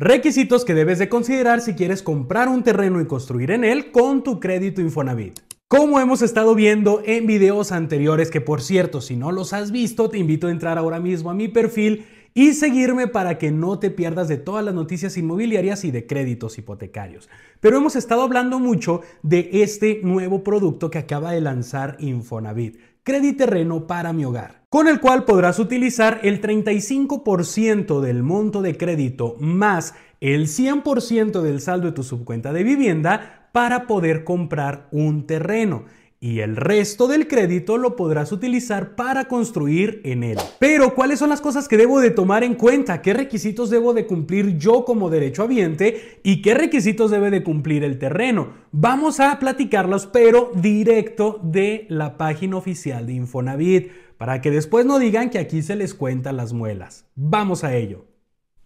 Requisitos que debes de considerar si quieres comprar un terreno y construir en él con tu crédito Infonavit. Como hemos estado viendo en videos anteriores, que por cierto, si no los has visto, te invito a entrar ahora mismo a mi perfil y seguirme para que no te pierdas de todas las noticias inmobiliarias y de créditos hipotecarios. Pero hemos estado hablando mucho de este nuevo producto que acaba de lanzar Infonavit, crédito Terreno para mi hogar con el cual podrás utilizar el 35% del monto de crédito más el 100% del saldo de tu subcuenta de vivienda para poder comprar un terreno y el resto del crédito lo podrás utilizar para construir en él. Pero, ¿cuáles son las cosas que debo de tomar en cuenta? ¿Qué requisitos debo de cumplir yo como derechohabiente y qué requisitos debe de cumplir el terreno? Vamos a platicarlos, pero directo de la página oficial de Infonavit, para que después no digan que aquí se les cuentan las muelas. Vamos a ello.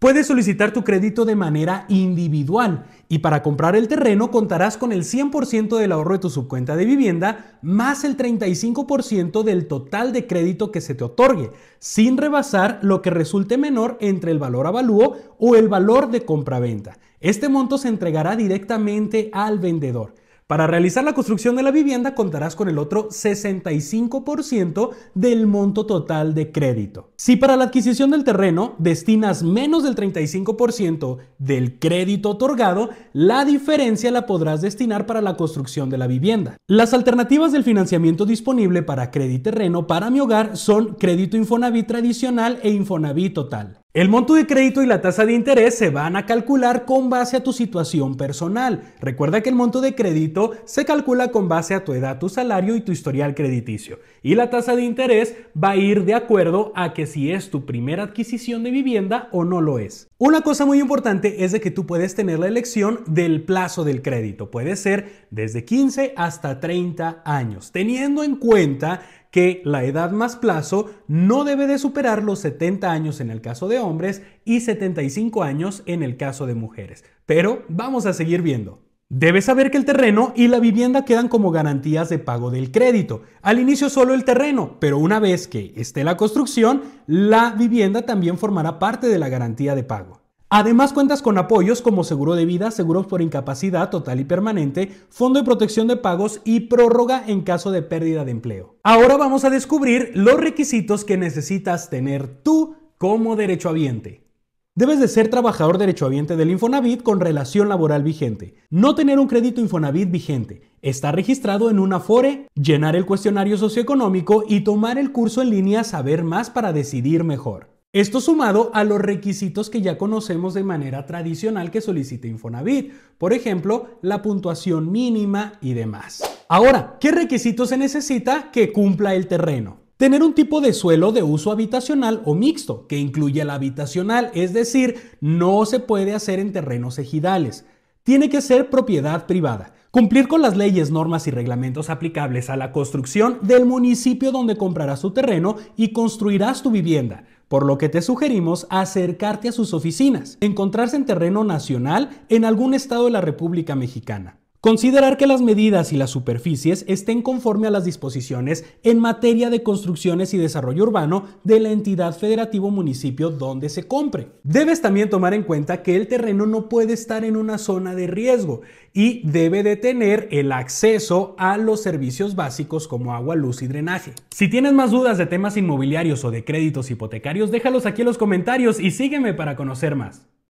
Puedes solicitar tu crédito de manera individual y para comprar el terreno contarás con el 100% del ahorro de tu subcuenta de vivienda más el 35% del total de crédito que se te otorgue, sin rebasar lo que resulte menor entre el valor avalúo o el valor de compraventa. Este monto se entregará directamente al vendedor. Para realizar la construcción de la vivienda contarás con el otro 65% del monto total de crédito. Si para la adquisición del terreno destinas menos del 35% del crédito otorgado, la diferencia la podrás destinar para la construcción de la vivienda. Las alternativas del financiamiento disponible para crédito terreno para mi hogar son crédito Infonavit tradicional e Infonavit total. El monto de crédito y la tasa de interés se van a calcular con base a tu situación personal. Recuerda que el monto de crédito se calcula con base a tu edad, tu salario y tu historial crediticio. Y la tasa de interés va a ir de acuerdo a que si es tu primera adquisición de vivienda o no lo es. Una cosa muy importante es de que tú puedes tener la elección del plazo del crédito. Puede ser desde 15 hasta 30 años, teniendo en cuenta que la edad más plazo no debe de superar los 70 años en el caso de hombres y 75 años en el caso de mujeres. Pero vamos a seguir viendo. Debes saber que el terreno y la vivienda quedan como garantías de pago del crédito. Al inicio solo el terreno, pero una vez que esté la construcción, la vivienda también formará parte de la garantía de pago. Además cuentas con apoyos como seguro de vida, seguros por incapacidad total y permanente, fondo de protección de pagos y prórroga en caso de pérdida de empleo. Ahora vamos a descubrir los requisitos que necesitas tener tú como derechohabiente. Debes de ser trabajador derechohabiente del Infonavit con relación laboral vigente, no tener un crédito Infonavit vigente, estar registrado en una FORE, llenar el cuestionario socioeconómico y tomar el curso en línea Saber Más para decidir mejor. Esto sumado a los requisitos que ya conocemos de manera tradicional que solicita Infonavit, por ejemplo, la puntuación mínima y demás. Ahora, ¿qué requisitos se necesita que cumpla el terreno? Tener un tipo de suelo de uso habitacional o mixto, que incluya el habitacional, es decir, no se puede hacer en terrenos ejidales. Tiene que ser propiedad privada. Cumplir con las leyes, normas y reglamentos aplicables a la construcción del municipio donde comprarás tu terreno y construirás tu vivienda por lo que te sugerimos acercarte a sus oficinas, encontrarse en terreno nacional en algún estado de la República Mexicana. Considerar que las medidas y las superficies estén conforme a las disposiciones en materia de construcciones y desarrollo urbano de la entidad federativa o municipio donde se compre. Debes también tomar en cuenta que el terreno no puede estar en una zona de riesgo y debe de tener el acceso a los servicios básicos como agua, luz y drenaje. Si tienes más dudas de temas inmobiliarios o de créditos hipotecarios, déjalos aquí en los comentarios y sígueme para conocer más.